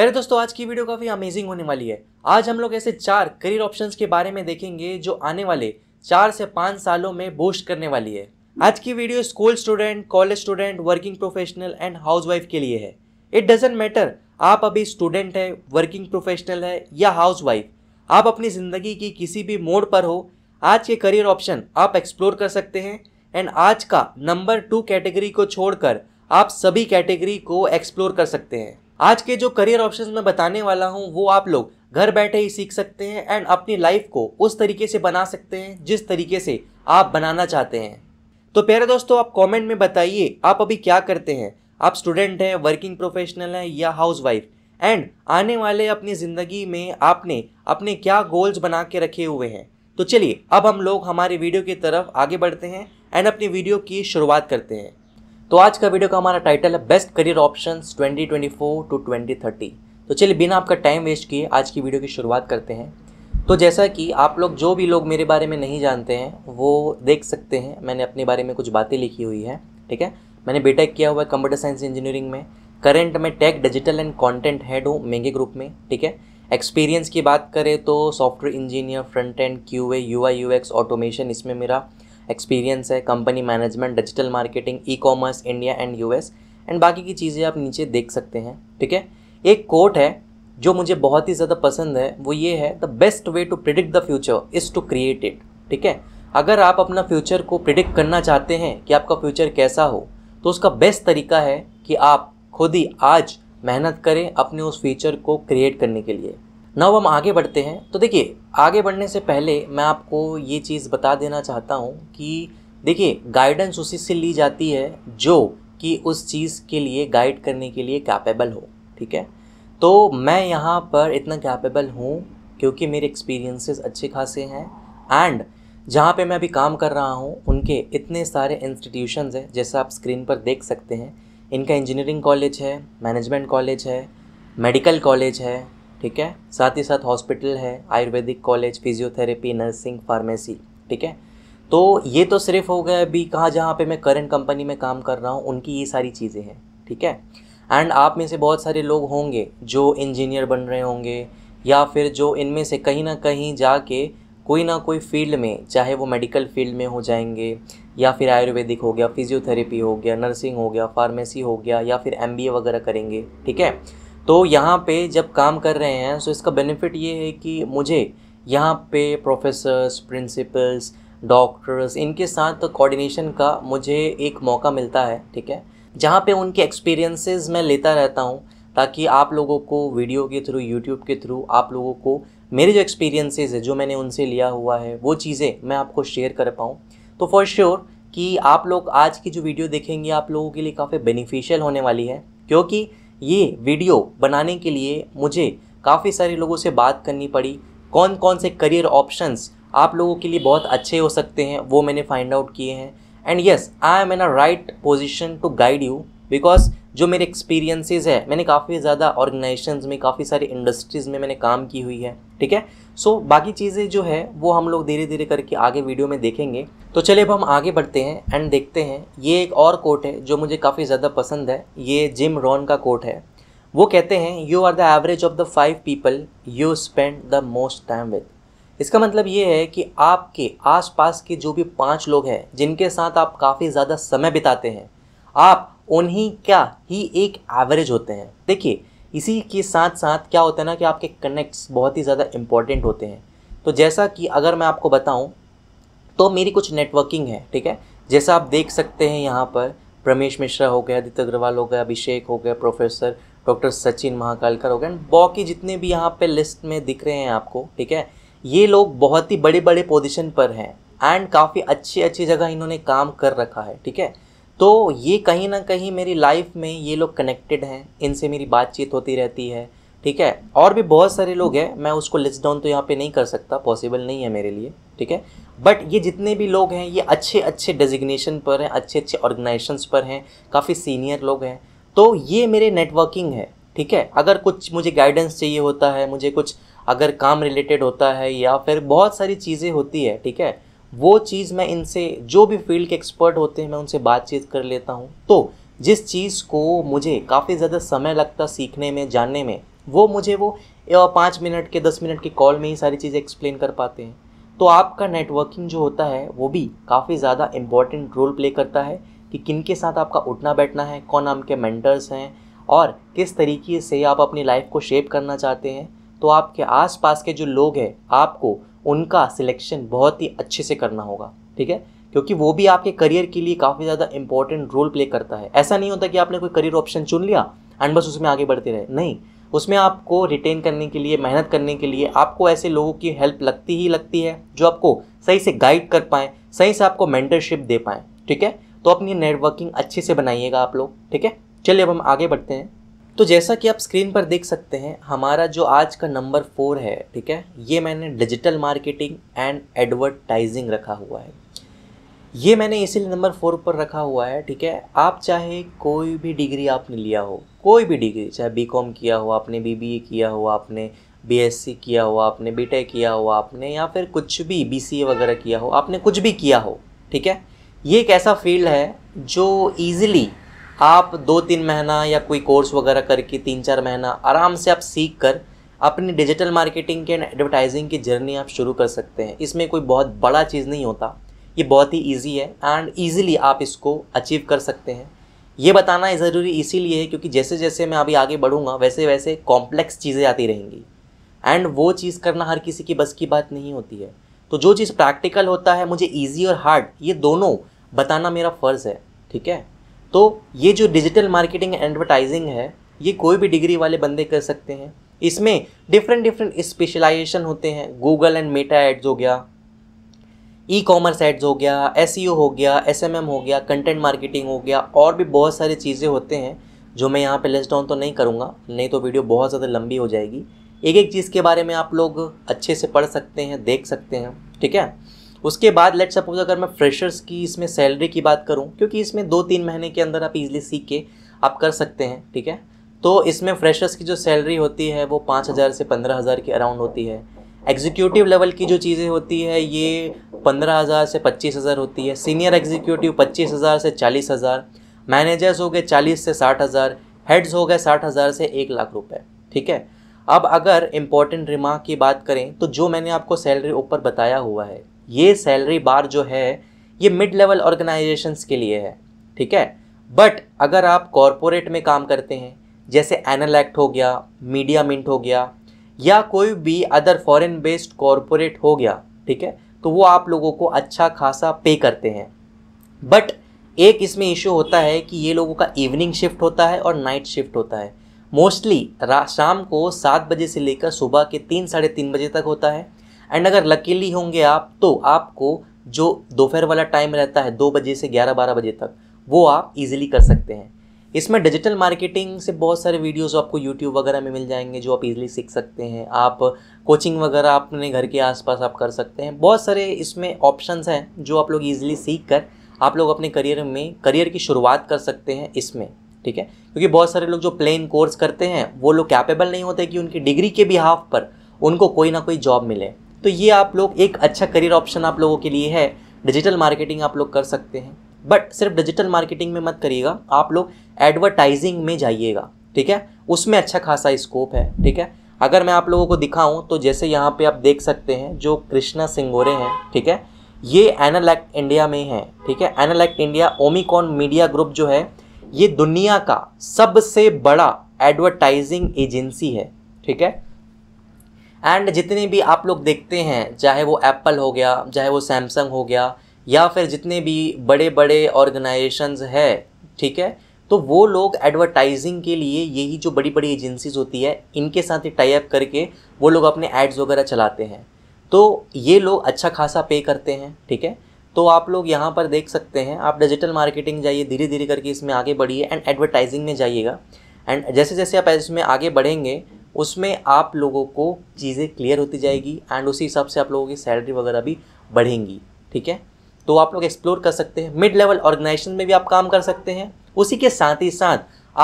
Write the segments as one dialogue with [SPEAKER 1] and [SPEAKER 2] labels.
[SPEAKER 1] पहले दोस्तों आज की वीडियो काफ़ी अमेजिंग होने वाली है आज हम लोग ऐसे चार करियर ऑप्शंस के बारे में देखेंगे जो आने वाले चार से पाँच सालों में बोस्ट करने वाली है आज की video school student college student working professional and housewife के लिए है इट डजेंट मैटर आप अभी स्टूडेंट है वर्किंग प्रोफेशनल है या हाउसवाइफ आप अपनी ज़िंदगी की किसी भी मोड पर हो आज के करियर ऑप्शन आप एक्सप्लोर कर सकते हैं एंड आज का नंबर टू कैटेगरी को छोड़कर आप सभी कैटेगरी को एक्सप्लोर कर सकते हैं आज के जो करियर ऑप्शंस मैं बताने वाला हूँ वो आप लोग घर बैठे ही सीख सकते हैं एंड अपनी लाइफ को उस तरीके से बना सकते हैं जिस तरीके से आप बनाना चाहते हैं तो प्यारे दोस्तों आप कमेंट में बताइए आप अभी क्या करते हैं आप स्टूडेंट हैं वर्किंग प्रोफेशनल हैं या हाउसवाइफ एंड आने वाले अपनी ज़िंदगी में आपने अपने क्या गोल्स बना के रखे हुए हैं तो चलिए अब हम लोग हमारे वीडियो की तरफ आगे बढ़ते हैं एंड अपनी वीडियो की शुरुआत करते हैं तो आज का वीडियो का हमारा टाइटल है बेस्ट करियर ऑप्शन 2024 टू 2030 तो चलिए बिना आपका टाइम वेस्ट किए आज की वीडियो की शुरुआत करते हैं तो जैसा कि आप लोग जो भी लोग मेरे बारे में नहीं जानते हैं वो देख सकते हैं मैंने अपने बारे में कुछ बातें लिखी हुई है ठीक है मैंने बीटेक किया हुआ है कंप्यूटर साइंस इंजीनियरिंग में करंट में tech digital and content head हूँ मेंगे ग्रुप में ठीक है एक्सपीरियंस की बात करें तो software engineer front end Q A U I U X automation इसमें मेरा एक्सपीरियंस है company management digital marketing e commerce India and U and बाकी की चीज़ें आप नीचे देख सकते हैं ठीक है एक कोट है जो मुझे बहुत ही ज़्यादा पसंद है वो ये है the best way to predict the future is to create it ठीक है अगर आप अपना फ्यूचर को प्रिडिक्ट करना चाहते हैं कि आपका फ्यूचर कैसा हो तो उसका बेस्ट तरीका है कि आप खुद ही आज मेहनत करें अपने उस फ्यूचर को क्रिएट करने के लिए नाउ हम आगे बढ़ते हैं तो देखिए आगे बढ़ने से पहले मैं आपको ये चीज़ बता देना चाहता हूँ कि देखिए गाइडेंस उसी से ली जाती है जो कि उस चीज़ के लिए गाइड करने के लिए कैपेबल हो ठीक है तो मैं यहाँ पर इतना कैपेबल हूँ क्योंकि मेरे एक्सपीरियंसेस अच्छे खासे हैं एंड जहाँ पे मैं अभी काम कर रहा हूँ उनके इतने सारे इंस्टीट्यूशंस हैं जैसे आप स्क्रीन पर देख सकते हैं इनका इंजीनियरिंग कॉलेज है मैनेजमेंट कॉलेज है मेडिकल कॉलेज है ठीक है साथ ही साथ हॉस्पिटल है Ayurvedic college physiotherapy nursing pharmacy ठीक है तो ये तो सिर्फ हो गया अभी कहाँ जहाँ पे मैं करंट कंपनी में काम कर रहा हूँ उनकी ये सारी चीज़ें हैं ठीक है एंड आप में से बहुत सारे लोग होंगे जो इंजीनियर बन रहे होंगे या फिर जो इनमें से कहीं ना कहीं जाके कोई ना कोई फील्ड में चाहे वो मेडिकल फील्ड में हो जाएंगे या फिर आयुर्वेदिक हो गया फिजियोथेरेपी हो गया नर्सिंग हो गया फार्मेसी हो गया या फिर एम वगैरह करेंगे ठीक है तो यहाँ पे जब काम कर रहे हैं तो इसका बेनिफिट ये है कि मुझे यहाँ पे प्रोफेसर्स प्रिंसिपल्स डॉक्टर्स इनके साथ कोऑर्डिनेशन का मुझे एक मौका मिलता है ठीक है जहाँ पे उनके एक्सपीरियंसेस मैं लेता रहता हूँ ताकि आप लोगों को वीडियो के थ्रू यूट्यूब के थ्रू आप लोगों को मेरे जो एक्सपीरियंसेस है जो मैंने उनसे लिया हुआ है वो चीज़ें मैं आपको शेयर कर पाऊँ तो फॉर श्योर sure कि आप लोग आज की जो वीडियो देखेंगे आप लोगों के लिए काफ़ी बेनिफिशियल होने वाली है क्योंकि ये वीडियो बनाने के लिए मुझे काफ़ी सारे लोगों से बात करनी पड़ी कौन कौन से करियर ऑप्शंस आप लोगों के लिए बहुत अच्छे हो सकते हैं वो मैंने फाइंड आउट किए हैं and yes I am in a right position to guide you because जो मेरे एक्सपीरियंसेस है मैंने काफ़ी ज़्यादा ऑर्गेनाइजेशंस में काफ़ी सारे इंडस्ट्रीज़ में मैंने काम की हुई है ठीक है सो so, बाकी चीज़ें जो है वो हम लोग धीरे धीरे करके आगे वीडियो में देखेंगे तो चलिए अब हम आगे बढ़ते हैं एंड देखते हैं ये एक और कोट है जो मुझे काफ़ी ज़्यादा पसंद है ये जिम रॉन का कोट है वो कहते हैं you are the average of the five people you spend the most time with इसका मतलब ये है कि आपके आसपास के जो भी पाँच लोग हैं जिनके साथ आप काफ़ी ज़्यादा समय बिताते हैं आप उन्हीं क्या ही एक एवरेज होते हैं देखिए इसी के साथ साथ क्या होता है ना कि आपके कनेक्ट्स बहुत ही ज़्यादा इम्पॉर्टेंट होते हैं तो जैसा कि अगर मैं आपको बताऊँ तो मेरी कुछ नेटवर्किंग है ठीक है जैसा आप देख सकते हैं यहाँ पर प्रमेश मिश्रा हो गया आदित्य अग्रवाल हो गया अभिषेक हो गया प्रोफेसर डॉक्टर सचिन महाकालकर हो गए एंड बाकी जितने भी यहाँ पे लिस्ट में दिख रहे हैं आपको ठीक है ये लोग बहुत ही बड़े बड़े पोजिशन पर हैं एंड काफ़ी अच्छी अच्छी जगह इन्होंने काम कर रखा है ठीक है तो ये कहीं ना कहीं मेरी लाइफ में ये लोग कनेक्टेड हैं इनसे मेरी बातचीत होती रहती है ठीक है और भी बहुत सारे लोग हैं मैं उसको लिस्ट डाउन तो यहाँ पे नहीं कर सकता पॉसिबल नहीं है मेरे लिए ठीक है बट ये जितने भी लोग हैं ये अच्छे अच्छे डेजिग्नेशन पर हैं अच्छे अच्छे ऑर्गेनाइजेशन पर हैं काफ़ी सीनियर लोग हैं तो ये मेरे नेटवर्किंग है ठीक है अगर कुछ मुझे गाइडेंस चाहिए होता है मुझे कुछ अगर काम रिलेटेड होता है या फिर बहुत सारी चीज़ें होती है ठीक है वो चीज़ मैं इनसे जो भी फील्ड के एक्सपर्ट होते हैं मैं उनसे बातचीत कर लेता हूँ तो जिस चीज़ को मुझे काफ़ी ज़्यादा समय लगता सीखने में जानने में वो मुझे वो पाँच मिनट के दस मिनट के कॉल में ही सारी चीज़ें एक्सप्लेन कर पाते हैं तो आपका नेटवर्किंग जो होता है वो भी काफ़ी ज़्यादा इम्पॉर्टेंट रोल प्ले करता है कि किन के साथ आपका उठना बैठना है कौन आपके मेंटर्स हैं और किस तरीके से आप अपनी लाइफ को शेप करना चाहते हैं तो आपके आसपास के जो लोग हैं आपको उनका सिलेक्शन बहुत ही अच्छे से करना होगा ठीक है क्योंकि वो भी आपके करियर के लिए काफ़ी ज़्यादा इंपॉर्टेंट रोल प्ले करता है ऐसा नहीं होता कि आपने कोई करियर ऑप्शन चुन लिया एंड बस उसमें आगे बढ़ते रहे नहीं उसमें आपको रिटेन करने के लिए मेहनत करने के लिए आपको ऐसे लोगों की हेल्प लगती ही लगती है जो आपको सही से गाइड कर पाएँ सही से आपको मेंटरशिप दे पाएँ ठीक है तो अपनी नेटवर्किंग अच्छे से बनाइएगा आप लोग ठीक है चलिए अब हम आगे बढ़ते हैं तो जैसा कि आप स्क्रीन पर देख सकते हैं हमारा जो आज का नंबर फोर है ठीक है ये मैंने डिजिटल मार्केटिंग एंड एडवर्टाइजिंग रखा हुआ है ये मैंने इसीलिए नंबर फोर पर रखा हुआ है ठीक है आप चाहे कोई भी डिग्री आपने लिया हो कोई भी डिग्री चाहे बी किया हो आपने बी किया हो आपने बी किया हो आपने बी किया हो आपने या फिर कुछ भी बी वगैरह किया हो आपने कुछ भी किया हो ठीक है ये एक ऐसा फील्ड है जो ईजिली आप दो तीन महीना या कोई कोर्स वगैरह करके तीन चार महीना आराम से आप सीख कर अपनी डिजिटल मार्केटिंग के एंड एडवर्टाइजिंग की जर्नी आप शुरू कर सकते हैं इसमें कोई बहुत बड़ा चीज़ नहीं होता ये बहुत ही ईजी है एंड ईजिली आप इसको अचीव कर सकते हैं ये बताना ज़रूरी इसीलिए है क्योंकि जैसे जैसे मैं अभी आगे बढ़ूँगा वैसे वैसे कॉम्प्लेक्स चीज़ें आती रहेंगी एंड वो चीज़ करना हर किसी की बस की बात नहीं होती है तो जो चीज़ प्रैक्टिकल होता है मुझे ईजी और हार्ड ये दोनों बताना मेरा फ़र्ज़ है ठीक है तो ये जो डिजिटल मार्केटिंग एडवर्टाइजिंग है ये कोई भी डिग्री वाले बंदे कर सकते हैं इसमें डिफरेंट डिफरेंट स्पेशलाइजेशन होते हैं गूगल एंड मेटा एड्स हो गया ई कॉमर्स एड्स हो गया एस e हो गया एस हो गया कंटेंट मार्केटिंग हो गया और भी बहुत सारी चीज़ें होते हैं जो मैं यहाँ पे लिस्ट डाउन तो नहीं करूँगा नहीं तो वीडियो बहुत ज़्यादा लंबी हो जाएगी एक एक चीज़ के बारे में आप लोग अच्छे से पढ़ सकते हैं देख सकते हैं ठीक है उसके बाद लेट सपोज अगर मैं फ्रेशर्स की इसमें सैलरी की बात करूँ क्योंकि इसमें दो तीन महीने के अंदर आप इजिली सीख के आप कर सकते हैं ठीक है तो इसमें फ्रेशर्स की जो सैलरी होती है वो पाँच हज़ार से पंद्रह हज़ार के अराउंड होती है एग्जीक्यूटिव लेवल की जो चीज़ें होती है ये पंद्रह हज़ार से पच्चीस हज़ार होती है सीनियर एग्जीक्यूटिव पच्चीस हज़ार से चालीस हज़ार मैनेजर्स हो गए चालीस से साठ हज़ार हेड्स हो गए साठ हज़ार से एक लाख रुपए ठीक है अब अगर इम्पॉर्टेंट रिमार्क की बात करें तो जो मैंने आपको सैलरी ऊपर बताया हुआ है ये सैलरी बार जो है ये मिड लेवल ऑर्गेनाइजेशंस के लिए है ठीक है बट अगर आप कॉरपोरेट में काम करते हैं जैसे एनालैक्ट हो गया मीडिया मिंट हो गया या कोई भी अदर फॉरेन बेस्ड कॉरपोरेट हो गया ठीक है तो वो आप लोगों को अच्छा खासा पे करते हैं बट एक इसमें इशू होता है कि ये लोगों का इवनिंग शिफ्ट होता है और नाइट शिफ्ट होता है मोस्टली शाम को सात बजे से लेकर सुबह के तीन साढ़े तीन बजे तक होता है एंड अगर लकीली होंगे आप तो आपको जो दोपहर वाला टाइम रहता है दो बजे से ग्यारह बारह बजे तक वो आप इजीली कर सकते हैं इसमें डिजिटल मार्केटिंग से बहुत सारे वीडियोस आपको यूट्यूब वगैरह में मिल जाएंगे जो आप इजीली सीख सकते हैं आप कोचिंग वगैरह अपने घर के आसपास आप कर सकते हैं बहुत सारे इसमें ऑप्शंस हैं जो आप लोग इजीली सीख कर आप लोग अपने करियर में करियर की शुरुआत कर सकते हैं इसमें ठीक है क्योंकि बहुत सारे लोग जो प्लेन कोर्स करते हैं वो लोग कैपेबल नहीं होते कि उनकी डिग्री के भी हाफ पर उनको कोई ना कोई जॉब मिले तो ये आप लोग एक अच्छा करियर ऑप्शन आप लोगों के लिए है डिजिटल मार्केटिंग आप लोग कर सकते हैं बट सिर्फ डिजिटल मार्केटिंग में मत करिएगा आप लोग एडवर्टाइजिंग में जाइएगा ठीक है उसमें अच्छा खासा स्कोप है ठीक है अगर मैं आप लोगों को दिखाऊं तो जैसे यहाँ पे आप देख सकते हैं जो कृष्णा सिंगोरे हैं ठीक है ये एनालैक्ट इंडिया में है ठीक है एनालैक्ट इंडिया ओमिकॉन मीडिया ग्रुप जो है ये दुनिया का सबसे बड़ा एडवर्टाइजिंग एजेंसी है ठीक है एंड जितने भी आप लोग देखते हैं चाहे वो एप्पल हो गया चाहे वो सैमसंग हो गया या फिर जितने भी बड़े बड़े ऑर्गेनाइजेशंस है ठीक है तो वो लोग एडवर्टाइजिंग के लिए यही जो बड़ी बड़ी एजेंसीज होती है इनके साथ ही टाई अप करके वो लोग अपने एड्स वगैरह चलाते हैं तो ये लोग अच्छा खासा पे करते हैं ठीक है तो आप लोग यहाँ पर देख सकते हैं आप डिजिटल मार्केटिंग जाइए धीरे धीरे करके इसमें आगे बढ़िए एंड एडवर्टाइजिंग में जाइएगा एंड जैसे जैसे आप इसमें आगे बढ़ेंगे उसमें आप लोगों को चीज़ें क्लियर होती जाएगी एंड उसी हिसाब से आप लोगों की सैलरी वगैरह भी बढ़ेंगी ठीक है तो आप लोग एक्सप्लोर कर सकते हैं मिड लेवल ऑर्गेनाइजेशन में भी आप काम कर सकते हैं उसी के साथ ही साथ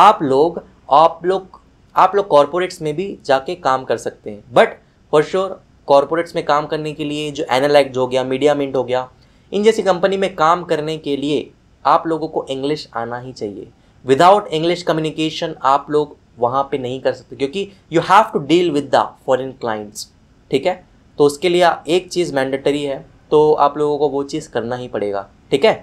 [SPEAKER 1] आप लोग आप लोग आप लोग कॉरपोरेट्स में भी जाके काम कर सकते हैं बट फॉर श्योर कॉरपोरेट्स में काम करने के लिए जो एनालैक्ट हो गया मीडिया मिंट हो गया इन जैसी कंपनी में काम करने के लिए आप लोगों को इंग्लिश आना ही चाहिए विदाउट इंग्लिश कम्युनिकेशन आप लोग वहाँ पे नहीं कर सकते क्योंकि you have to deal with the foreign clients ठीक है तो उसके लिए एक चीज़ मैंडेटरी है तो आप लोगों को वो चीज़ करना ही पड़ेगा ठीक है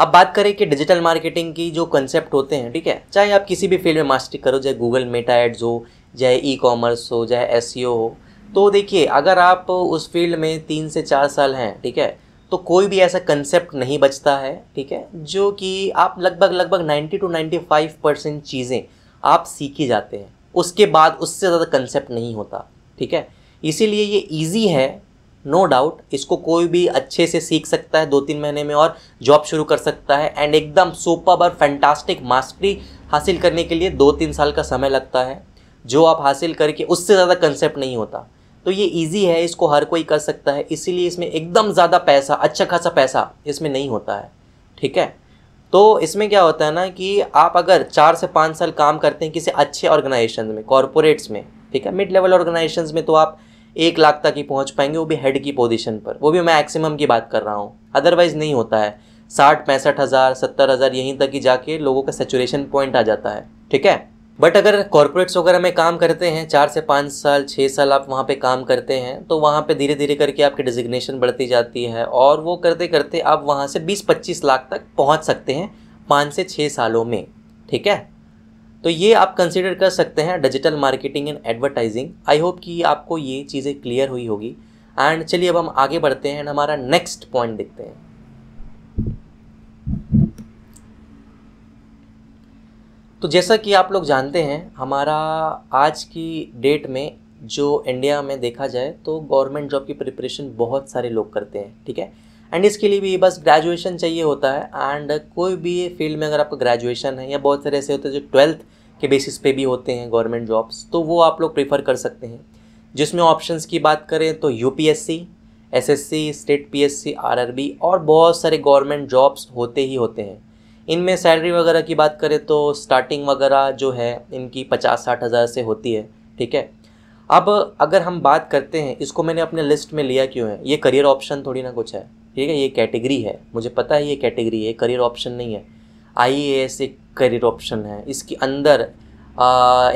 [SPEAKER 1] अब बात करें कि डिजिटल मार्केटिंग की जो कंसेप्ट होते हैं ठीक है चाहे आप किसी भी फील्ड में मास्टरी करो चाहे गूगल मेटा एड्स हो चाहे ई कॉमर्स हो चाहे एस e हो तो देखिए अगर आप उस फील्ड में तीन से चार साल हैं ठीक है तो कोई भी ऐसा कंसेप्ट नहीं बचता है ठीक है जो कि आप लगभग लगभग ninety two ninety five percent चीज़ें आप ही जाते हैं उसके बाद उससे ज़्यादा कंसेप्ट नहीं होता ठीक है इसीलिए ये ईजी है नो no डाउट इसको कोई भी अच्छे से सीख सकता है दो तीन महीने में और जॉब शुरू कर सकता है एंड एकदम सुपर और फैंटास्टिक मास्टरी हासिल करने के लिए दो तीन साल का समय लगता है जो आप हासिल करके उससे ज़्यादा कंसेप्ट नहीं होता तो ये इजी है इसको हर कोई कर सकता है इसीलिए इसमें एकदम ज़्यादा पैसा अच्छा खासा पैसा इसमें नहीं होता है ठीक है तो इसमें क्या होता है ना कि आप अगर चार से पाँच साल काम करते हैं किसी अच्छे ऑर्गेनाइजेशन में कॉरपोरेट्स में ठीक है मिड लेवल ऑर्गेनाइजेशन में तो आप एक लाख तक ही पहुंच पाएंगे वो भी हेड की पोजीशन पर वो भी मैं मैक्सिमम की बात कर रहा हूँ अदरवाइज़ नहीं होता है साठ पैंसठ हज़ार सत्तर हज़ार यहीं तक ही जाके लोगों का सेचुरेशन पॉइंट आ जाता है ठीक है बट अगर कॉरपोरेट्स वगैरह में काम करते हैं चार से पाँच साल छः साल आप वहाँ पे काम करते हैं तो वहाँ पे धीरे धीरे करके आपकी डिजिग्नेशन बढ़ती जाती है और वो करते करते आप वहाँ से 20-25 लाख तक पहुँच सकते हैं पाँच से छः सालों में ठीक है तो ये आप कंसिडर कर सकते हैं digital marketing and advertising I hope कि आपको ये चीज़ें क्लियर हुई होगी एंड चलिए अब हम आगे बढ़ते हैं एंड हमारा नेक्स्ट पॉइंट देखते हैं तो जैसा कि आप लोग जानते हैं हमारा आज की डेट में जो इंडिया में देखा जाए तो गवर्नमेंट जॉब की प्रिपरेशन बहुत सारे लोग करते हैं ठीक है एंड इसके लिए भी बस ग्रेजुएशन चाहिए होता है एंड कोई भी फील्ड में अगर आपका ग्रेजुएशन है या बहुत सारे ऐसे होते हैं जो ट्वेल्थ के बेसिस पे भी होते हैं गवर्नमेंट जॉब्स तो वो आप लोग प्रेफर कर सकते हैं जिसमें ऑप्शंस की बात करें तो S C state P S और बहुत सारे गवर्नमेंट जॉब्स होते ही होते हैं इनमें सैलरी वगैरह की बात करें तो स्टार्टिंग वगैरह जो है इनकी पचास साठ हज़ार से होती है ठीक है अब अगर हम बात करते हैं इसको मैंने अपने लिस्ट में लिया क्यों है ये करियर ऑप्शन थोड़ी ना कुछ है ठीक है ये कैटेगरी है मुझे पता है ये कैटेगरी है करियर ऑप्शन नहीं है आई एक करियर ऑप्शन है इसके अंदर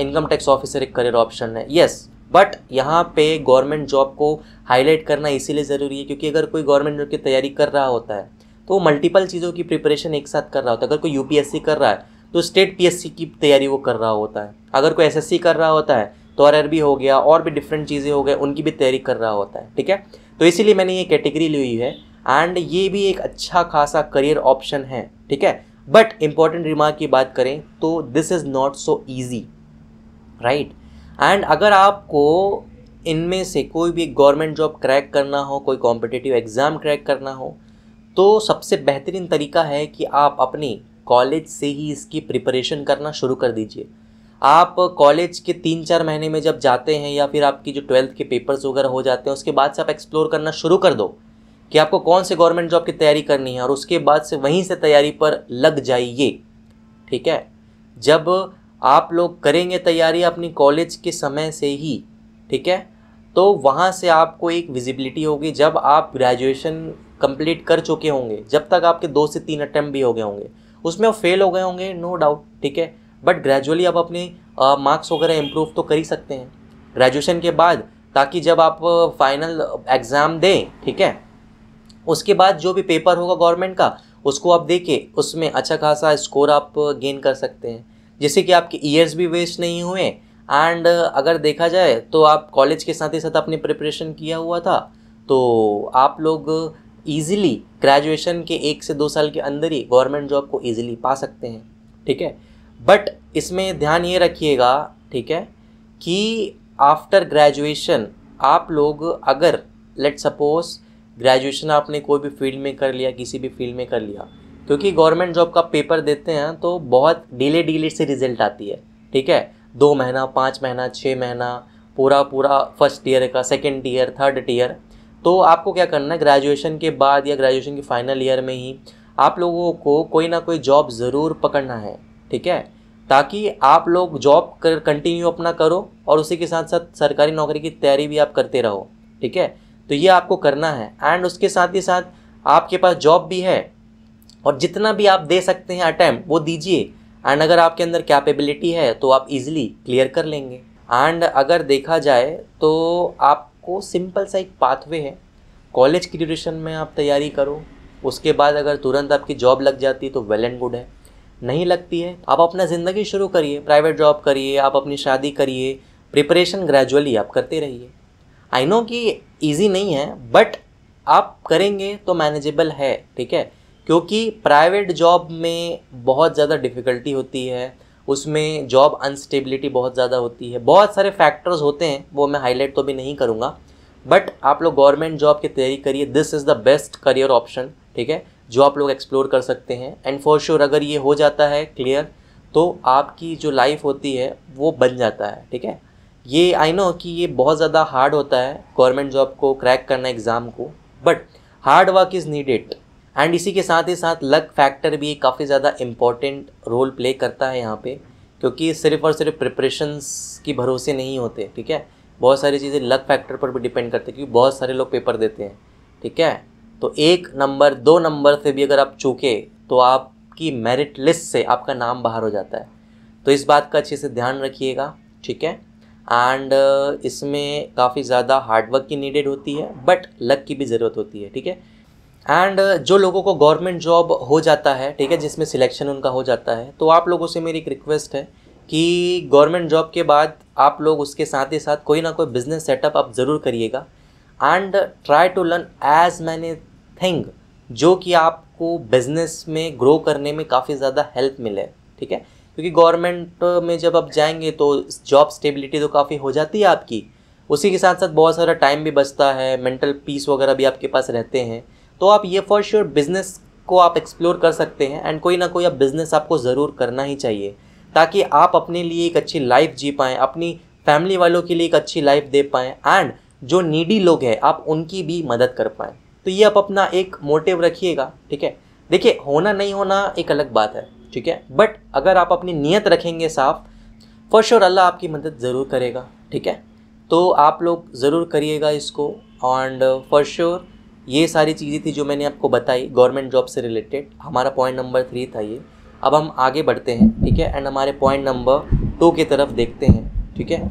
[SPEAKER 1] इनकम टैक्स ऑफिसर एक करियर ऑप्शन है येस बट यहाँ पे गवर्नमेंट जॉब को हाईलाइट करना इसीलिए ज़रूरी है क्योंकि अगर कोई गवर्नमेंट जॉब की तैयारी कर रहा होता है तो मल्टीपल चीज़ों की प्रिपरेशन एक साथ कर रहा होता है अगर कोई यू कर रहा है तो स्टेट पी की तैयारी वो कर रहा होता है अगर कोई एस कर रहा होता है तो आर हो गया और भी डिफरेंट चीज़ें हो गए उनकी भी तैयारी कर रहा होता है ठीक है तो इसीलिए मैंने ये कैटेगरी ली हुई है एंड ये भी एक अच्छा खासा करियर ऑप्शन है ठीक है बट इम्पॉर्टेंट रिमार्क की बात करें तो this is not so easy right and अगर आपको इनमें से कोई भी गवर्नमेंट जॉब क्रैक करना हो कोई कॉम्पिटिटिव एग्ज़ाम क्रैक करना हो तो सबसे बेहतरीन तरीका है कि आप अपनी कॉलेज से ही इसकी प्रिपरेशन करना शुरू कर दीजिए आप कॉलेज के तीन चार महीने में जब जाते हैं या फिर आपकी जो ट्वेल्थ के पेपर्स वगैरह हो जाते हैं उसके बाद से आप एक्सप्लोर करना शुरू कर दो कि आपको कौन से गवर्नमेंट जॉब की तैयारी करनी है और उसके बाद से वहीं से तैयारी पर लग जाइए ठीक है जब आप लोग करेंगे तैयारी अपनी कॉलेज के समय से ही ठीक है तो वहाँ से आपको एक विजिबिलिटी होगी जब आप ग्रेजुएशन कंप्लीट कर चुके होंगे जब तक आपके दो से तीन अटैम्प्ट भी हो गए होंगे उसमें आप फेल हो गए होंगे नो डाउट ठीक है बट ग्रेजुअली आप अपने मार्क्स वगैरह इम्प्रूव तो कर ही सकते हैं ग्रेजुएशन के बाद ताकि जब आप फाइनल एग्ज़ाम दें ठीक है उसके बाद जो भी पेपर होगा गवर्नमेंट का उसको आप देखे उसमें अच्छा खासा स्कोर आप गेन कर सकते हैं जिससे कि आपके ईयर्स भी वेस्ट नहीं हुए एंड अगर देखा जाए तो आप कॉलेज के साथ ही साथ अपने प्रिपरेशन किया हुआ था तो आप लोग ईजिली ग्रेजुएशन के एक से दो साल के अंदर ही गवर्नमेंट जॉब को ईजिली पा सकते हैं ठीक है बट इसमें ध्यान ये रखिएगा ठीक है कि आफ्टर ग्रेजुएशन आप लोग अगर लेट सपोज ग्रेजुएशन आपने कोई भी फील्ड में कर लिया किसी भी फील्ड में कर लिया क्योंकि गवर्नमेंट जॉब का पेपर देते हैं तो बहुत डिले डीले से रिजल्ट आती है ठीक है दो महीना पाँच महीना छः महीना पूरा पूरा फर्स्ट ईयर का सेकेंड ईयर थर्ड ईयर तो आपको क्या करना है ग्रेजुएशन के बाद या ग्रेजुएशन के फाइनल ईयर में ही आप लोगों को कोई ना कोई जॉब ज़रूर पकड़ना है ठीक है ताकि आप लोग जॉब कर कंटिन्यू अपना करो और उसी के साथ साथ सरकारी नौकरी की तैयारी भी आप करते रहो ठीक है तो ये आपको करना है एंड उसके साथ ही साथ आपके पास जॉब भी है और जितना भी आप दे सकते हैं अटैम्प वो दीजिए एंड अगर आपके अंदर कैपेबिलिटी है तो आप इजीली क्लियर कर लेंगे एंड अगर देखा जाए तो आप आपको सिंपल सा एक पाथवे है कॉलेज की ड्यूरेशन में आप तैयारी करो उसके बाद अगर तुरंत आपकी जॉब लग जाती है तो वेल एंड गुड है नहीं लगती है आप अपना ज़िंदगी शुरू करिए प्राइवेट जॉब करिए आप अपनी शादी करिए प्रिपरेशन ग्रेजुअली आप करते रहिए आई नो कि ईजी नहीं है बट आप करेंगे तो मैनेजेबल है ठीक है क्योंकि प्राइवेट जॉब में बहुत ज़्यादा डिफ़िकल्टी होती है उसमें जॉब अनस्टेबिलिटी बहुत ज़्यादा होती है बहुत सारे फैक्टर्स होते हैं वो मैं हाईलाइट तो भी नहीं करूँगा बट आप लोग गवर्नमेंट जॉब की तैयारी करिए this is the best career option ठीक है जो आप लोग एक्सप्लोर कर सकते हैं एंड फॉर श्योर अगर ये हो जाता है क्लियर तो आपकी जो लाइफ होती है वो बन जाता है ठीक है ये आई नो कि ये बहुत ज़्यादा हार्ड होता है गवर्नमेंट जॉब को क्रैक करना एग्ज़ाम को but hard work is needed and इसी के साथ ही साथ लक फैक्टर भी काफ़ी ज़्यादा इम्पॉर्टेंट रोल प्ले करता है यहाँ पे क्योंकि सिर्फ और सिर्फ प्रिपरेशंस की भरोसे नहीं होते ठीक है बहुत सारी चीज़ें लक फैक्टर पर भी डिपेंड करते हैं क्योंकि बहुत सारे लोग पेपर देते हैं ठीक है तो एक नंबर दो नंबर से भी अगर आप चूके तो आपकी मेरिट लिस्ट से आपका नाम बाहर हो जाता है तो इस बात का अच्छे से ध्यान रखिएगा ठीक है एंड इसमें काफ़ी ज़्यादा हार्डवर्क की नीडेड होती है बट लक की भी ज़रूरत होती है ठीक है एंड uh, जो लोगों को गवर्नमेंट जॉब हो जाता है ठीक है जिसमें सिलेक्शन उनका हो जाता है तो आप लोगों से मेरी एक रिक्वेस्ट है कि गवर्नमेंट जॉब के बाद आप लोग उसके साथ ही साथ कोई ना कोई बिजनेस सेटअप आप ज़रूर करिएगा and try to learn as many thing जो कि आपको बिजनेस में ग्रो करने में काफ़ी ज़्यादा हेल्प मिले ठीक है क्योंकि गवर्नमेंट uh, में जब आप जाएंगे तो जॉब स्टेबिलिटी तो काफ़ी हो जाती है आपकी उसी के साथ साथ बहुत सारा टाइम भी बचता है मेंटल पीस वगैरह भी आपके पास रहते हैं तो आप ये फॉर श्योर बिज़नेस को आप एक्सप्लोर कर सकते हैं एंड कोई ना कोई आप बिज़नेस आपको ज़रूर करना ही चाहिए ताकि आप अपने लिए एक अच्छी लाइफ जी पाएँ अपनी फैमिली वालों के लिए एक अच्छी लाइफ दे पाएँ एंड जो नीडी लोग हैं आप उनकी भी मदद कर पाएँ तो ये आप अपना एक मोटिव रखिएगा ठीक है देखिए होना नहीं होना एक अलग बात है ठीक है बट अगर आप अपनी नीयत रखेंगे साफ फॉर श्योर अल्लाह आपकी मदद ज़रूर करेगा ठीक है तो आप लोग ज़रूर करिएगा इसको एंड फॉर श्योर ये सारी चीज़ें थी जो मैंने आपको बताई गवर्नमेंट जॉब से रिलेटेड हमारा पॉइंट नंबर थ्री था ये अब हम आगे बढ़ते हैं ठीक है एंड हमारे पॉइंट नंबर टू की तरफ देखते हैं ठीक है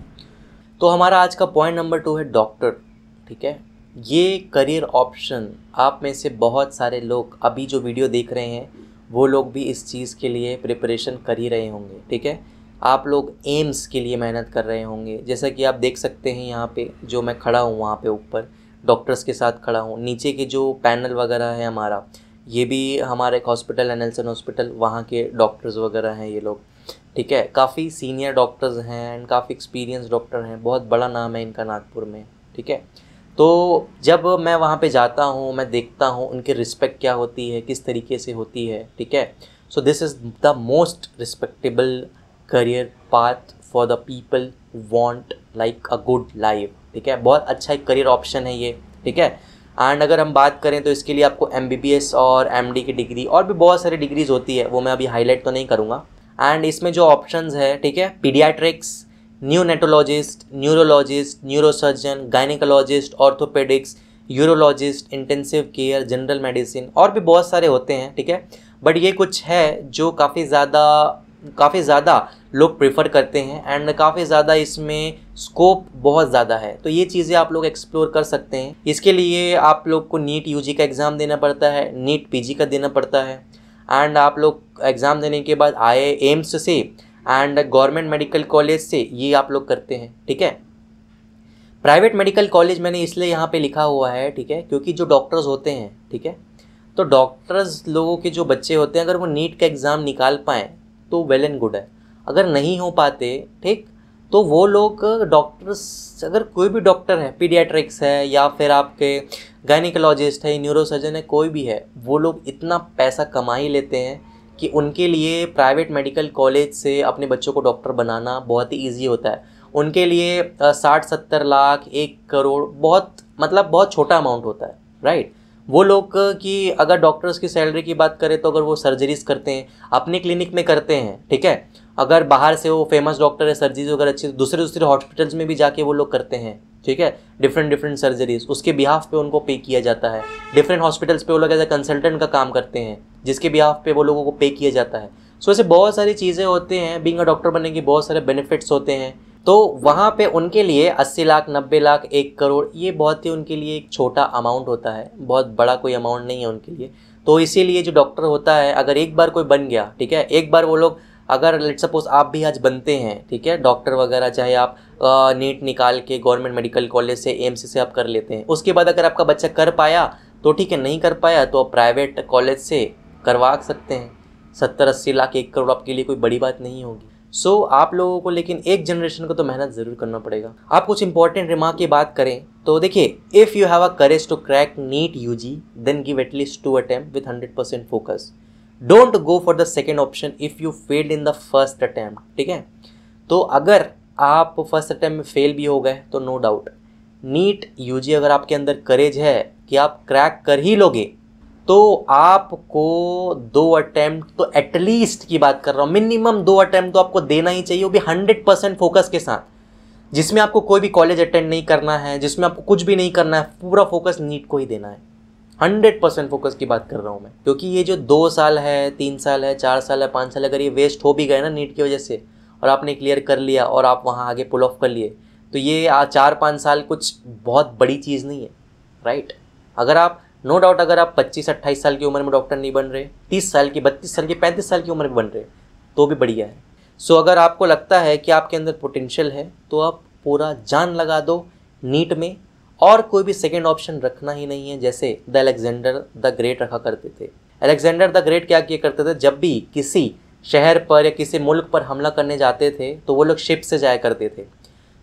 [SPEAKER 1] तो हमारा आज का पॉइंट नंबर टू है डॉक्टर ठीक है ये करियर ऑप्शन आप में से बहुत सारे लोग अभी जो वीडियो देख रहे हैं वो लोग भी इस चीज़ के लिए प्रिपरेशन कर ही रहे होंगे ठीक है आप लोग एम्स के लिए मेहनत कर रहे होंगे जैसा कि आप देख सकते हैं यहाँ पे जो मैं खड़ा हूँ वहाँ पे ऊपर डॉक्टर्स के साथ खड़ा हूँ नीचे के जो पैनल वगैरह है हमारा ये भी हमारा एक हॉस्पिटल है नेल्सन हॉस्पिटल वहाँ के डॉक्टर्स वगैरह हैं ये लोग ठीक है काफ़ी सीनियर डॉक्टर्स हैं एंड काफ़ी एक्सपीरियंस डॉक्टर हैं बहुत बड़ा नाम है इनका नागपुर में ठीक है तो जब मैं वहाँ पे जाता हूँ मैं देखता हूँ उनके रिस्पेक्ट क्या होती है किस तरीके से होती है ठीक है so this is the most respectable career path for the people want like a good life ठीक है बहुत अच्छा एक करियर ऑप्शन है ये ठीक है एंड अगर हम बात करें तो इसके लिए आपको एम और एम की डिग्री और भी बहुत सारी डिग्रीज होती है वो मैं अभी हाईलाइट तो नहीं करूँगा एंड इसमें जो ऑप्शन है ठीक है paediatrics neonatologist neurologist neurosurgeon gynaecologist orthopaedics urologist intensive care general medicine और भी बहुत सारे होते हैं ठीक है बट ये कुछ है जो काफ़ी ज़्यादा काफ़ी ज़्यादा लोग प्रेफर करते हैं एंड काफ़ी ज़्यादा इसमें स्कोप बहुत ज़्यादा है तो ये चीज़ें आप लोग एक्सप्लोर कर सकते हैं इसके लिए आप लोग को नीट यूजी का एग्ज़ाम देना पड़ता है नीट पीजी का देना पड़ता है एंड आप लोग एग्ज़ाम देने के बाद आए एम्स से एंड गवर्नमेंट मेडिकल कॉलेज से ये आप लोग करते हैं ठीक है प्राइवेट मेडिकल कॉलेज मैंने इसलिए यहाँ पे लिखा हुआ है ठीक है क्योंकि जो डॉक्टर्स होते हैं ठीक है तो डॉक्टर्स लोगों के जो बच्चे होते हैं अगर वो नीट का एग्ज़ाम निकाल पाएँ तो वेल एंड गुड है अगर नहीं हो पाते ठीक तो वो लोग डॉक्टर्स अगर कोई भी डॉक्टर है पीडियाट्रिक्स है या फिर आपके गायनिकोलॉजिस्ट है न्यूरोसर्जन है कोई भी है वो लोग इतना पैसा कमा ही लेते हैं कि उनके लिए प्राइवेट मेडिकल कॉलेज से अपने बच्चों को डॉक्टर बनाना बहुत ही ईजी होता है उनके लिए साठ सत्तर लाख एक करोड़ बहुत मतलब बहुत छोटा अमाउंट होता है राइट right? वो लोग की अगर डॉक्टर्स की सैलरी की बात करें तो अगर वो सर्जरीज करते हैं अपने क्लिनिक में करते हैं ठीक है अगर बाहर से वो फेमस डॉक्टर है सर्जरीज वगैरह अच्छी दूसरे दूसरे हॉस्पिटल्स में भी जाके वो लोग करते हैं ठीक है डिफरेंट डिफरेंट सर्जरीज उसके बिहाफ पे उनको पे किया जाता है डिफरेंट हॉस्पिटल्स पे वो लोग एज ए कंसल्टेंट का काम करते हैं जिसके बिहाफ पे वो लोगों को पे किया जाता है सो so, ऐसे बहुत सारी चीज़ें होते हैं बींग अ डॉक्टर बनने के बहुत सारे बेनिफिट्स होते हैं तो वहाँ पे उनके लिए 80 लाख 90 लाख एक करोड़ ये बहुत ही उनके लिए एक छोटा अमाउंट होता है बहुत बड़ा कोई अमाउंट नहीं है उनके लिए तो इसीलिए जो डॉक्टर होता है अगर एक बार कोई बन गया ठीक है एक बार वो लोग अगर लेट सपोज आप भी आज बनते हैं ठीक है डॉक्टर वगैरह चाहे आप आ, नीट निकाल के गवर्नमेंट मेडिकल कॉलेज से एम्स से आप कर लेते हैं उसके बाद अगर आपका बच्चा कर पाया तो ठीक है नहीं कर पाया तो आप प्राइवेट कॉलेज से करवा सकते हैं सत्तर अस्सी लाख एक करोड़ आपके लिए कोई बड़ी बात नहीं होगी सो so, आप लोगों को लेकिन एक जनरेशन को तो मेहनत ज़रूर करना पड़ेगा आप कुछ इंपॉर्टेंट रिमार्क की बात करें तो देखिए if you have a courage to crack NEET U G then give at least two attempt with hundred percent focus don't go for the second option if you failed in the first attempt ठीक है तो अगर आप first attempt में fail भी हो गए तो no doubt NEET U G अगर आपके अंदर करेज है कि आप क्रैक कर ही लोगे तो आपको दो अटैम्प्ट तो एटलीस्ट की बात कर रहा हूँ मिनिमम दो अटैम्प्ट तो आपको देना ही चाहिए वो भी हंड्रेड परसेंट फोकस के साथ जिसमें आपको कोई भी कॉलेज अटेंड नहीं करना है जिसमें आपको कुछ भी नहीं करना है पूरा फोकस नीट को ही देना है हंड्रेड परसेंट फोकस की बात कर रहा हूँ मैं क्योंकि ये जो दो साल है तीन साल है चार साल है पाँच साल अगर ये वेस्ट हो भी गए ना नीट की वजह से और आपने क्लियर कर लिया और आप वहाँ आगे पुल ऑफ कर लिए तो ये चार पाँच साल कुछ बहुत बड़ी चीज़ नहीं है राइट अगर आप नो no डाउट अगर आप 25-28 साल की उम्र में डॉक्टर नहीं बन रहे 30 साल की 32 साल की 35 साल की उम्र में बन रहे तो भी बढ़िया है सो so, अगर आपको लगता है कि आपके अंदर पोटेंशियल है तो आप पूरा जान लगा दो नीट में और कोई भी सेकेंड ऑप्शन रखना ही नहीं है जैसे द अलेक्जेंडर द ग्रेट रखा करते थे अलेक्जेंडर द ग्रेट क्या किया करते थे जब भी किसी शहर पर या किसी मुल्क पर हमला करने जाते थे तो वो लोग शिप से जाया करते थे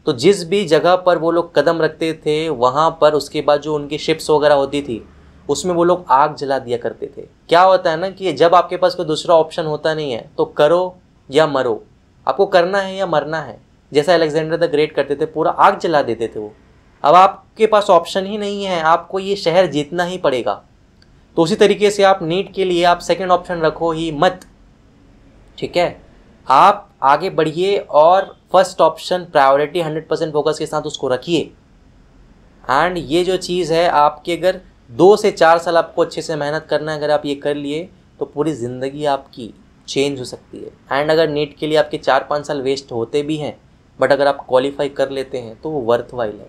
[SPEAKER 1] तो जिस भी जगह पर वो लोग कदम रखते थे वहाँ पर उसके बाद जो उनकी शिप्स वगैरह होती थी उसमें वो लोग आग जला दिया करते थे क्या होता है ना कि जब आपके पास कोई दूसरा ऑप्शन होता नहीं है तो करो या मरो आपको करना है या मरना है जैसा अलेक्जेंडर द ग्रेट करते थे पूरा आग जला देते थे वो अब आपके पास ऑप्शन ही नहीं है आपको ये शहर जीतना ही पड़ेगा तो उसी तरीके से आप नीट के लिए आप सेकेंड ऑप्शन रखो ही मत ठीक है आप आगे बढ़िए और first option priority hundred percent focus के साथ उसको रखिए एंड ये जो चीज़ है आपके अगर दो से चार साल आपको अच्छे से मेहनत करना है अगर आप ये कर लिए तो पूरी ज़िंदगी आपकी चेंज हो सकती है एंड अगर नीट के लिए आपके चार पाँच साल वेस्ट होते भी हैं बट अगर आप क्वालिफाई कर लेते हैं तो वो वर्थ वाइल है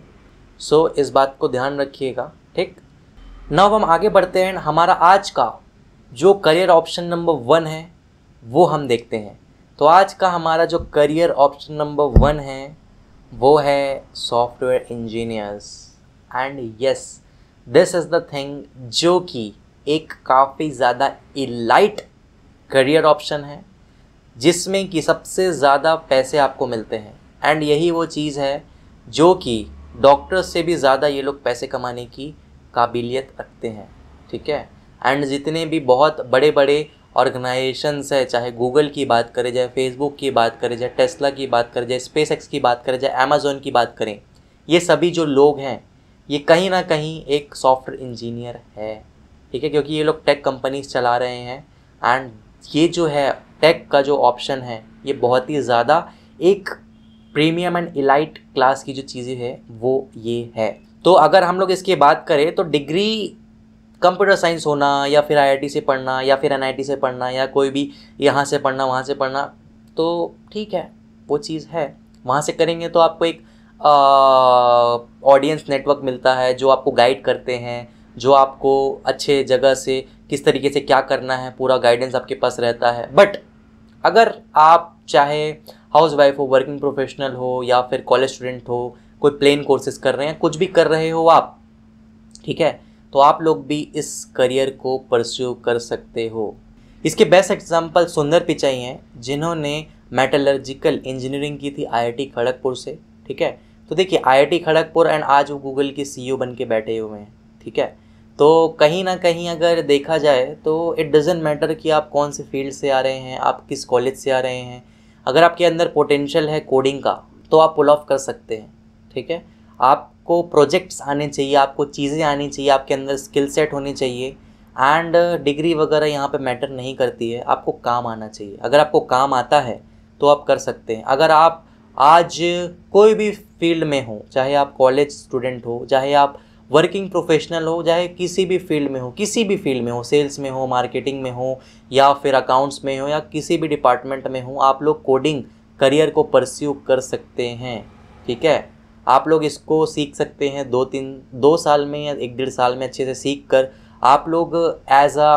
[SPEAKER 1] सो so, इस बात को ध्यान रखिएगा ठीक नाउ हम आगे बढ़ते हैं हमारा आज का जो करियर ऑप्शन नंबर वन है वो हम देखते हैं तो आज का हमारा जो करियर ऑप्शन नंबर वन है वो है software engineers and yes this is the thing जो कि एक काफ़ी ज़्यादा इलाइट करियर ऑप्शन है जिसमें कि सबसे ज़्यादा पैसे आपको मिलते हैं एंड यही वो चीज़ है जो कि डॉक्टर्स से भी ज़्यादा ये लोग पैसे कमाने की काबिलियत रखते हैं ठीक है एंड जितने भी बहुत बड़े बड़े ऑर्गेनाइजेशंस है चाहे गूगल की बात करें चाहे फेसबुक की बात करें चाहे टेस्ला की बात करें चाहे स्पेस एक्स की बात करें चाहे अमेज़ोन की बात करें ये सभी जो लोग हैं ये कहीं ना कहीं एक सॉफ्टवेयर इंजीनियर है ठीक है क्योंकि ये लोग टेक कंपनीज चला रहे हैं एंड ये जो है टेक का जो ऑप्शन है ये बहुत ही ज़्यादा एक प्रीमियम एंड इलाइट क्लास की जो चीज़ें है वो ये है तो अगर हम लोग इसकी बात करें तो डिग्री कंप्यूटर साइंस होना या फिर आईआईटी से पढ़ना या फिर एनआईटी से पढ़ना या कोई भी यहाँ से पढ़ना वहाँ से पढ़ना तो ठीक है वो चीज़ है वहाँ से करेंगे तो आपको एक ऑडियंस नेटवर्क मिलता है जो आपको गाइड करते हैं जो आपको अच्छे जगह से किस तरीके से क्या करना है पूरा गाइडेंस आपके पास रहता है बट अगर आप चाहे हाउस वाइफ हो वर्किंग प्रोफेशनल हो या फिर कॉलेज स्टूडेंट हो कोई प्लेन कोर्सेज कर रहे हैं कुछ भी कर रहे हो आप ठीक है तो आप लोग भी इस करियर को परस्यू कर सकते हो इसके बेस्ट एग्जाम्पल सुंदर पिचाई हैं जिन्होंने मेटलर्जिकल इंजीनियरिंग की थी आईआईटी खड़गपुर से ठीक है तो देखिए आईआईटी खड़गपुर एंड आज वो गूगल के सीईओ e बन के बैठे हुए हैं ठीक है तो कहीं ना कहीं अगर देखा जाए तो इट डजेंट मैटर कि आप कौन से फील्ड से आ रहे हैं आप किस कॉलेज से आ रहे हैं अगर आपके अंदर पोटेंशियल है कोडिंग का तो आप पुल ऑफ कर सकते हैं ठीक है आपको प्रोजेक्ट्स आने चाहिए आपको चीज़ें आनी चाहिए आपके अंदर स्किल सेट होनी चाहिए एंड डिग्री वगैरह यहाँ पे मैटर नहीं करती है आपको काम आना चाहिए अगर आपको काम आता है तो आप कर सकते हैं अगर आप आज कोई भी फील्ड में हो चाहे आप कॉलेज स्टूडेंट हो चाहे आप वर्किंग प्रोफेशनल हो चाहे किसी भी फील्ड में हो किसी भी फील्ड में हो सेल्स में हो मार्केटिंग में हो या फिर अकाउंट्स में हो या किसी भी डिपार्टमेंट में हो आप लोग कोडिंग करियर को परस्यू कर सकते हैं ठीक है आप लोग इसको सीख सकते हैं दो तीन दो साल में या एक डेढ़ साल में अच्छे से सीख कर आप लोग एज अ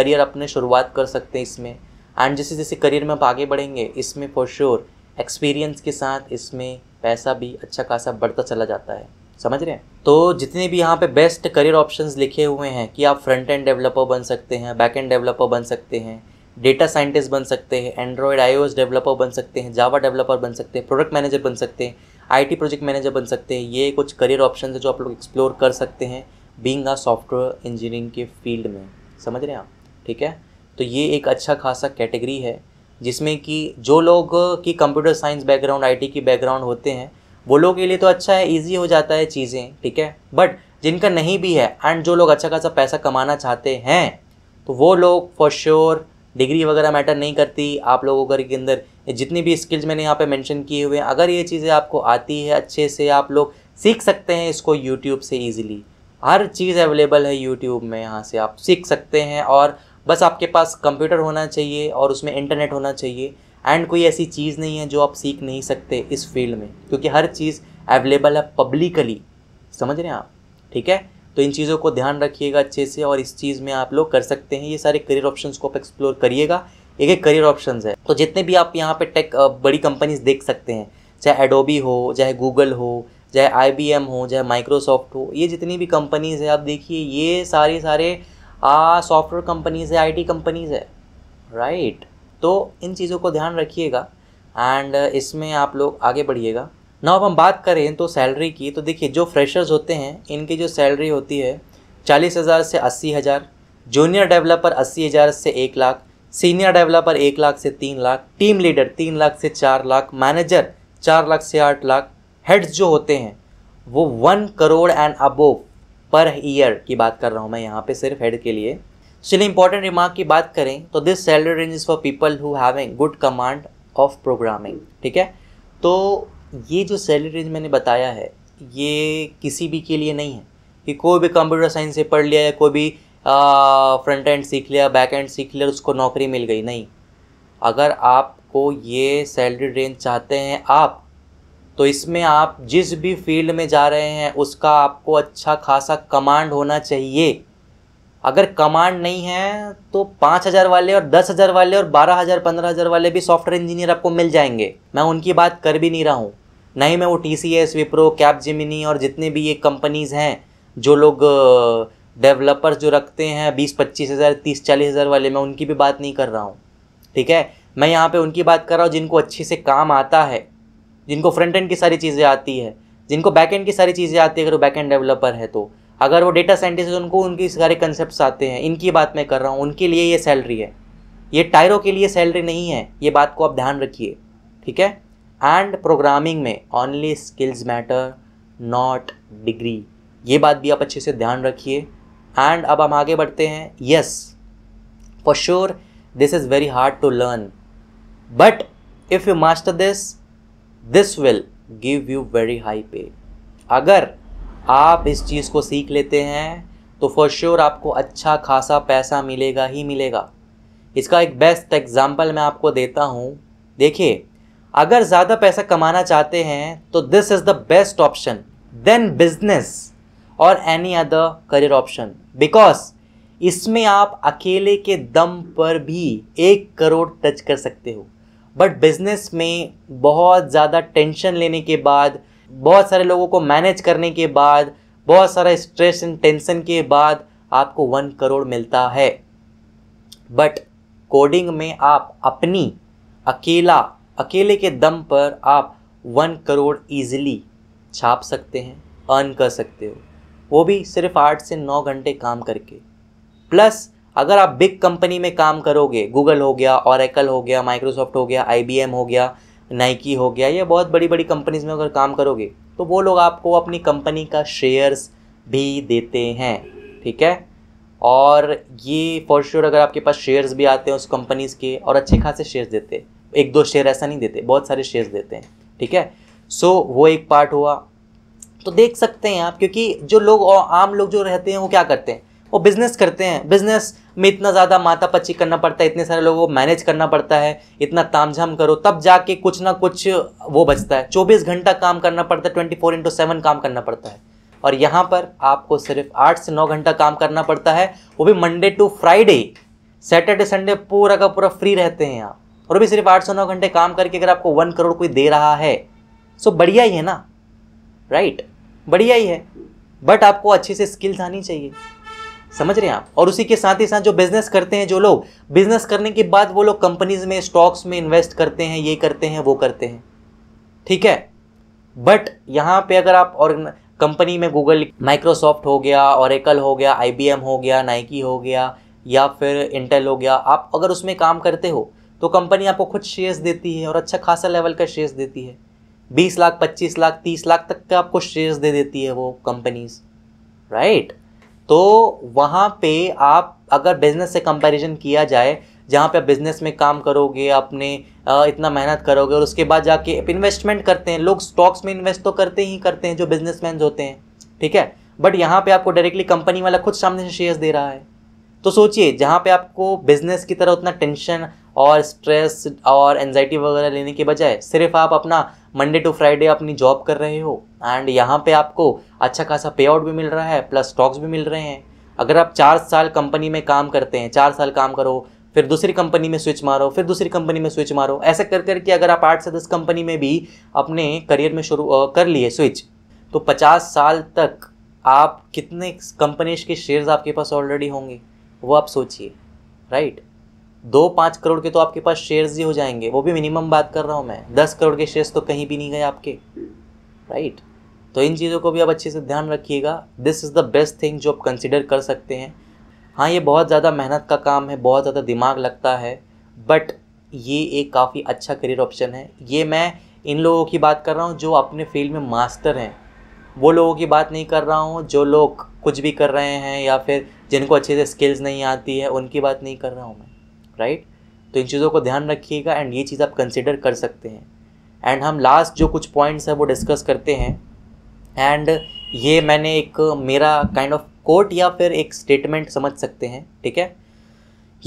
[SPEAKER 1] करियर अपने शुरुआत कर सकते हैं इसमें एंड जैसे जैसे करियर में आप आगे बढ़ेंगे इसमें फॉर श्योर एक्सपीरियंस के साथ इसमें पैसा भी अच्छा खासा बढ़ता चला जाता है समझ रहे हैं तो जितने भी यहाँ पे बेस्ट करियर ऑप्शंस लिखे हुए हैं कि आप फ्रंट एंड डेवलपर बन सकते हैं बैक एंड डेवलपर बन सकते हैं डेटा साइंटिस्ट बन सकते हैं एंड्रॉयड आई डेवलपर बन सकते हैं जावा डेवलपर बन सकते हैं प्रोडक्ट मैनेजर बन सकते हैं आई प्रोजेक्ट मैनेजर बन सकते हैं ये कुछ करियर ऑप्शन है जो आप लोग एक्सप्लोर कर सकते हैं बींग आ सॉफ्टवेयर इंजीनियरिंग के फील्ड में समझ रहे हैं आप ठीक है तो ये एक अच्छा खासा कैटेगरी है जिसमें कि जो लोग की कंप्यूटर साइंस बैकग्राउंड आईटी की बैकग्राउंड होते हैं वो लोग के लिए तो अच्छा है ईजी हो जाता है चीज़ें ठीक है बट जिनका नहीं भी है एंड जो लोग अच्छा खासा पैसा कमाना चाहते हैं तो वो लोग फॉर श्योर डिग्री वगैरह मैटर नहीं करती आप लोगों के अंदर जितनी भी स्किल्स मैंने यहाँ पे मेंशन किए हुए हैं अगर ये चीज़ें आपको आती है अच्छे से आप लोग सीख सकते हैं इसको यूट्यूब से ईजिली हर चीज़ अवेलेबल है यूट्यूब में यहाँ से आप सीख सकते हैं और बस आपके पास कंप्यूटर होना चाहिए और उसमें इंटरनेट होना चाहिए एंड कोई ऐसी चीज़ नहीं है जो आप सीख नहीं सकते इस फील्ड में क्योंकि हर चीज़ अवेलेबल है पब्लिकली समझ रहे हैं आप ठीक है तो इन चीज़ों को ध्यान रखिएगा अच्छे से और इस चीज़ में आप लोग कर सकते हैं ये सारे करियर ऑप्शन को आप एक्सप्लोर करिएगा एक एक करियर ऑप्शन है तो जितने भी आप यहाँ पे टेक बड़ी कंपनीज देख सकते हैं चाहे एडोबी हो चाहे गूगल हो चाहे आई हो चाहे माइक्रोसॉफ्ट हो ये जितनी भी कंपनीज़ है आप देखिए ये सारे सारे सॉफ्टवेयर कंपनीज है आईटी कंपनीज है राइट तो इन चीज़ों को ध्यान रखिएगा एंड uh, इसमें आप लोग आगे बढ़िएगा ना अब हम बात करें तो सैलरी की तो देखिए जो फ्रेशर्स होते हैं इनकी जो सैलरी होती है चालीस हज़ार से अस्सी हज़ार जूनियर डेवलपर अस्सी हज़ार से एक लाख सीनियर डेवलपर एक लाख से तीन लाख टीम लीडर तीन लाख से चार लाख मैनेजर चार लाख से आठ लाख हेड्स जो होते हैं वो one crore and above per year की बात कर रहा हूँ मैं यहाँ पे सिर्फ हेड के लिए स्टिल इंपॉर्टेंट रिमार्क की बात करें तो this salary range is for people who a good command of programming ठीक है तो ये जो सैलरी रेंज मैंने बताया है ये किसी भी के लिए नहीं है कि कोई भी कंप्यूटर साइंस से पढ़ लिया या कोई भी फ्रंट एंड सीख लिया बैक एंड सीख लिया उसको नौकरी मिल गई नहीं अगर आपको ये सैलरी रेंज चाहते हैं आप तो इसमें आप जिस भी फील्ड में जा रहे हैं उसका आपको अच्छा खासा कमांड होना चाहिए अगर कमांड नहीं है तो पाँच हज़ार वाले और दस हज़ार वाले और बारह हज़ार पंद्रह हज़ार वाले भी सॉफ्टवेयर इंजीनियर आपको मिल जाएंगे मैं उनकी बात कर भी नहीं रहा हूँ नहीं मैं वो T C S Wipro Capgemini और जितने भी ये कंपनीज़ हैं जो लोग डेवलपर्स जो रखते हैं बीस पच्चीस हज़ार तीस चालीस हज़ार वाले मैं उनकी भी बात नहीं कर रहा हूँ ठीक है मैं यहाँ पे उनकी बात कर रहा हूँ जिनको अच्छे से काम आता है जिनको फ्रंट एंड की सारी चीज़ें आती है जिनको बैक एंड की सारी चीज़ें आती है अगर वो बैक एंड डेवलपर है तो अगर वो डेटा साइंटिस्ट है उनको उनकी सारे कंसेप्ट आते हैं इनकी बात मैं कर रहा हूँ उनके लिए ये सैलरी है ये टायरों के लिए सैलरी नहीं है ये बात को आप ध्यान रखिए ठीक है एंड प्रोग्रामिंग में only skills matter not degree ये बात भी आप अच्छे से ध्यान रखिए एंड अब हम आगे बढ़ते हैं yes for sure this is very hard to learn but if you master this this will give you very high pay अगर आप इस चीज़ को सीख लेते हैं तो फॉर श्योर sure आपको अच्छा खासा पैसा मिलेगा ही मिलेगा इसका एक बेस्ट एग्ज़ाम्पल मैं आपको देता हूँ देखिए अगर ज़्यादा पैसा कमाना चाहते हैं तो this is the best option then business और any other career option because इसमें आप अकेले के दम पर भी एक करोड़ टच कर सकते हो बट बिज़नेस में बहुत ज़्यादा टेंशन लेने के बाद बहुत सारे लोगों को मैनेज करने के बाद बहुत सारा स्ट्रेस एंड टेंशन के बाद आपको वन करोड़ मिलता है बट कोडिंग में आप अपनी अकेला अकेले के दम पर आप वन करोड़ ईजिली छाप सकते हैं अर्न कर सकते हो वो भी सिर्फ आठ से नौ घंटे काम करके प्लस अगर आप बिग कंपनी में काम करोगे गूगल हो गया औरकल हो गया माइक्रोसॉफ्ट हो गया आई हो गया नाइकी हो गया या बहुत बड़ी बड़ी कंपनीज में अगर काम करोगे तो वो लोग आपको अपनी कंपनी का शेयर्स भी देते हैं ठीक है और ये फॉर श्योर अगर आपके पास शेयर्स भी आते हैं उस कंपनीज़ के और अच्छे खासे शेयर्स देते हैं एक दो शेयर ऐसा नहीं देते बहुत सारे शेयर्स देते हैं ठीक है सो so, वो एक पार्ट हुआ तो देख सकते हैं आप क्योंकि जो लोग आम लोग जो रहते हैं वो क्या करते हैं वो बिज़नेस करते हैं बिज़नेस में इतना ज़्यादा माता पच्ची करना पड़ता है इतने सारे लोगों को मैनेज करना पड़ता है इतना तामझाम करो तब जाके कुछ ना कुछ वो बचता है चौबीस घंटा काम करना पड़ता है ट्वेंटी फोर इंटू सेवन काम करना पड़ता है और यहाँ पर आपको सिर्फ आठ से नौ घंटा काम करना पड़ता है वो भी Monday to Friday Saturday Sunday पूरा का पूरा फ्री रहते हैं आप और भी सिर्फ आठ से नौ घंटे काम करके अगर आपको वन करोड़ कोई दे रहा है सो बढ़िया ही है ना राइट बढ़िया ही है बट आपको अच्छे से स्किल्स आनी चाहिए समझ रहे हैं आप और उसी के साथ ही साथ जो बिजनेस करते हैं जो लोग बिजनेस करने के बाद वो लोग कंपनीज में स्टॉक्स में इन्वेस्ट करते हैं ये करते हैं वो करते हैं ठीक है बट यहाँ पे अगर आप और कंपनी में गूगल माइक्रोसॉफ्ट हो गया औरकल हो गया आई हो गया नाइकी हो गया या फिर इंटेल हो गया आप अगर उसमें काम करते हो तो कंपनी आपको खुद शेयर्स देती है और अच्छा खासा लेवल का शेयर्स देती है बीस लाख पच्चीस लाख तीस लाख तक का आपको शेयर्स दे देती है वो कंपनीज राइट right? तो वहाँ पे आप अगर बिज़नेस से कंपैरिजन किया जाए जहाँ पे आप बिज़नेस में काम करोगे अपने इतना मेहनत करोगे और उसके बाद जाके इन्वेस्टमेंट करते हैं लोग स्टॉक्स में इन्वेस्ट तो करते ही करते हैं जो बिजनेसमैन होते हैं ठीक है बट यहाँ पे आपको डायरेक्टली कंपनी वाला खुद सामने से शेयर्स दे रहा है तो सोचिए जहाँ पे आपको बिज़नेस की तरह उतना टेंशन और स्ट्रेस और एनजाइटी वगैरह लेने के बजाय सिर्फ आप अपना मंडे टू फ्राइडे अपनी जॉब कर रहे हो एंड यहाँ पे आपको अच्छा खासा पे आउट भी मिल रहा है प्लस स्टॉक्स भी मिल रहे हैं अगर आप चार साल कंपनी में काम करते हैं चार साल काम करो फिर दूसरी कंपनी में स्विच मारो फिर दूसरी कंपनी में स्विच मारो ऐसे कर करके अगर आप आठ से दस कंपनी में भी अपने करियर में शुरू कर लिए स्विच तो पचास साल तक आप कितने कंपनीज के शेयर्स आपके पास ऑलरेडी होंगे वो आप सोचिए राइट right? दो पाँच करोड़ के तो आपके पास शेयर्स ही हो जाएंगे वो भी मिनिमम बात कर रहा हूँ मैं दस करोड़ के शेयर्स तो कहीं भी नहीं गए आपके राइट तो इन चीज़ों को भी आप अच्छे से ध्यान रखिएगा this is the best thing जो आप कंसिडर कर सकते हैं हाँ ये बहुत ज़्यादा मेहनत का काम है बहुत ज़्यादा दिमाग लगता है बट ये एक काफ़ी अच्छा करियर ऑप्शन है ये मैं इन लोगों की बात कर रहा हूँ जो अपने फील्ड में मास्टर हैं वो लोगों की बात नहीं कर रहा हूँ जो लोग कुछ भी कर रहे हैं या फिर जिनको अच्छे से स्किल्स नहीं आती है उनकी बात नहीं कर रहा हूँ मैं राइट तो इन चीज़ों को ध्यान रखिएगा एंड ये चीज़ आप कंसिडर कर सकते हैं एंड हम लास्ट जो कुछ पॉइंट्स हैं वो डिस्कस करते हैं एंड ये मैंने एक मेरा काइंड ऑफ कोट या फिर एक स्टेटमेंट समझ सकते हैं ठीक है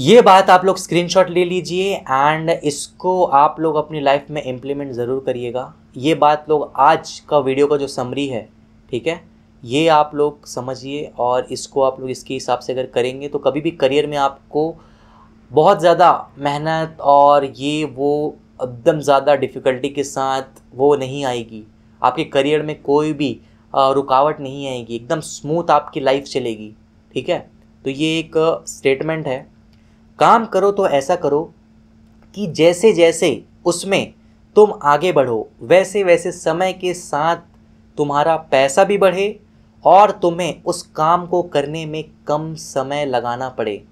[SPEAKER 1] ये बात आप लोग स्क्रीनशॉट ले लीजिए एंड इसको आप लोग अपनी लाइफ में इम्प्लीमेंट ज़रूर करिएगा ये बात लोग आज का वीडियो का जो समरी है ठीक है ये आप लोग समझिए और इसको आप लोग इसके हिसाब से अगर करेंगे तो कभी भी करियर में आपको बहुत ज़्यादा मेहनत और ये वो एकदम ज़्यादा डिफ़िकल्टी के साथ वो नहीं आएगी आपके करियर में कोई भी रुकावट नहीं आएगी एकदम स्मूथ आपकी लाइफ चलेगी ठीक है तो ये एक स्टेटमेंट है काम करो तो ऐसा करो कि जैसे जैसे उसमें तुम आगे बढ़ो वैसे वैसे समय के साथ तुम्हारा पैसा भी बढ़े और तुम्हें उस काम को करने में कम समय लगाना पड़े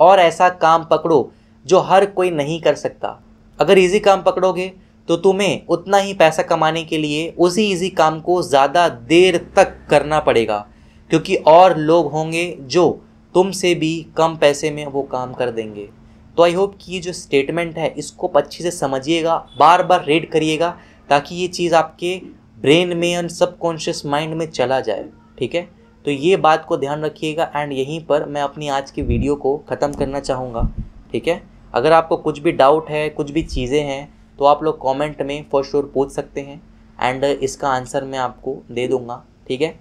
[SPEAKER 1] और ऐसा काम पकड़ो जो हर कोई नहीं कर सकता अगर इजी काम पकड़ोगे तो तुम्हें उतना ही पैसा कमाने के लिए उसी इजी काम को ज़्यादा देर तक करना पड़ेगा क्योंकि और लोग होंगे जो तुमसे भी कम पैसे में वो काम कर देंगे तो आई होप कि ये जो स्टेटमेंट है इसको अच्छे से समझिएगा बार बार रीड करिएगा ताकि ये चीज़ आपके ब्रेन में एंड सबकॉन्शियस माइंड में चला जाए ठीक है तो ये बात को ध्यान रखिएगा एंड यहीं पर मैं अपनी आज की वीडियो को ख़त्म करना चाहूँगा ठीक है अगर आपको कुछ भी डाउट है कुछ भी चीज़ें हैं तो आप लोग कमेंट में फॉर श्योर पूछ सकते हैं एंड इसका आंसर मैं आपको दे दूँगा ठीक है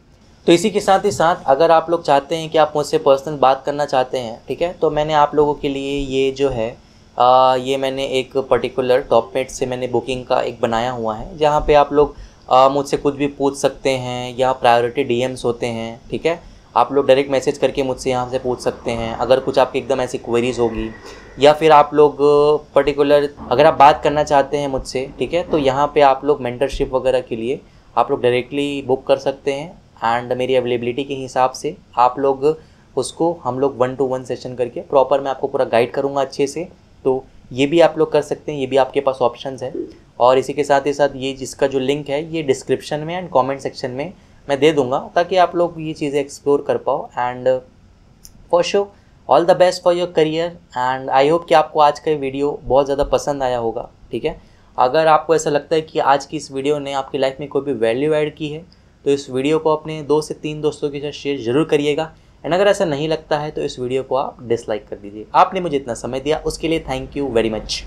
[SPEAKER 1] तो इसी के साथ ही साथ अगर आप लोग चाहते हैं कि आप मुझसे पर्सनल बात करना चाहते हैं ठीक है तो मैंने आप लोगों के लिए ये जो है आ, ये मैंने एक पर्टिकुलर टॉप से मैंने बुकिंग का एक बनाया हुआ है जहाँ पे आप लोग मुझसे कुछ भी पूछ सकते हैं या प्रायोरिटी डी होते हैं ठीक है आप लोग डायरेक्ट मैसेज करके मुझसे यहाँ से पूछ सकते हैं अगर कुछ आपकी एकदम ऐसी क्वेरीज होगी या फिर आप लोग पर्टिकुलर अगर आप बात करना चाहते हैं मुझसे ठीक है तो यहाँ पे आप लोग मेंटरशिप वगैरह के लिए आप लोग डायरेक्टली बुक कर सकते हैं एंड मेरी अवेलेबिलिटी के हिसाब से आप लोग उसको हम लोग वन टू वन सेशन करके प्रॉपर मैं आपको पूरा गाइड करूँगा अच्छे से तो ये भी आप लोग कर सकते हैं ये भी आपके पास ऑप्शन है और इसी के साथ ही साथ ये जिसका जो लिंक है ये डिस्क्रिप्शन में एंड कमेंट सेक्शन में मैं दे दूंगा ताकि आप लोग ये चीज़ें एक्सप्लोर कर पाओ and for sure all the best for your career and I hope कि आपको आज का ये वीडियो बहुत ज़्यादा पसंद आया होगा ठीक है अगर आपको ऐसा लगता है कि आज की इस वीडियो ने आपकी लाइफ में कोई भी वैल्यू ऐड की है तो इस वीडियो को अपने दो से तीन दोस्तों के साथ शेयर जरूर करिएगा एंड अगर ऐसा नहीं लगता है तो इस वीडियो को आप डिसलाइक कर दीजिए आपने मुझे इतना समय दिया उसके लिए थैंक यू वेरी मच